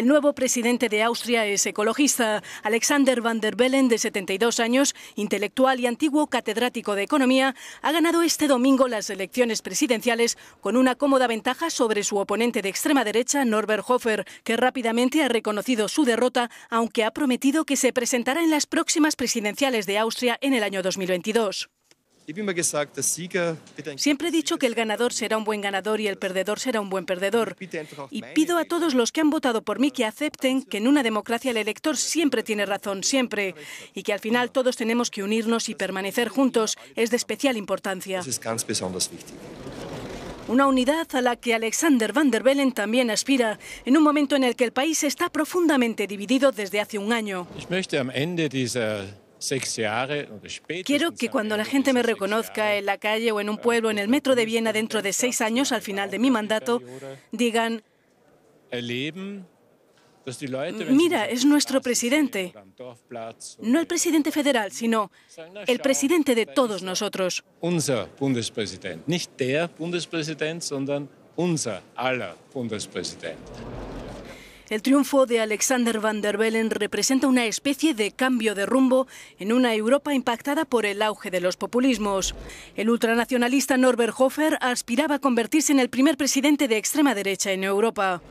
El nuevo presidente de Austria es ecologista. Alexander van der Bellen, de 72 años, intelectual y antiguo catedrático de Economía, ha ganado este domingo las elecciones presidenciales con una cómoda ventaja sobre su oponente de extrema derecha, Norbert Hofer, que rápidamente ha reconocido su derrota, aunque ha prometido que se presentará en las próximas presidenciales de Austria en el año 2022. Siempre he dicho que el ganador será un buen ganador y el perdedor será un buen perdedor. Y pido a todos los que han votado por mí que acepten que en una democracia el elector siempre tiene razón, siempre, y que al final todos tenemos que unirnos y permanecer juntos es de especial importancia. Una unidad a la que Alexander Van der Bellen también aspira, en un momento en el que el país está profundamente dividido desde hace un año. Quiero que cuando la gente me reconozca en la calle o en un pueblo, en el metro de Viena, dentro de seis años, al final de mi mandato, digan, mira, es nuestro presidente, no el presidente federal, sino el presidente de todos nosotros. Unser Bundespräsident, nicht der Bundespräsident, sondern unser aller Bundespräsident. El triunfo de Alexander van der Bellen representa una especie de cambio de rumbo en una Europa impactada por el auge de los populismos. El ultranacionalista Norbert Hofer aspiraba a convertirse en el primer presidente de extrema derecha en Europa.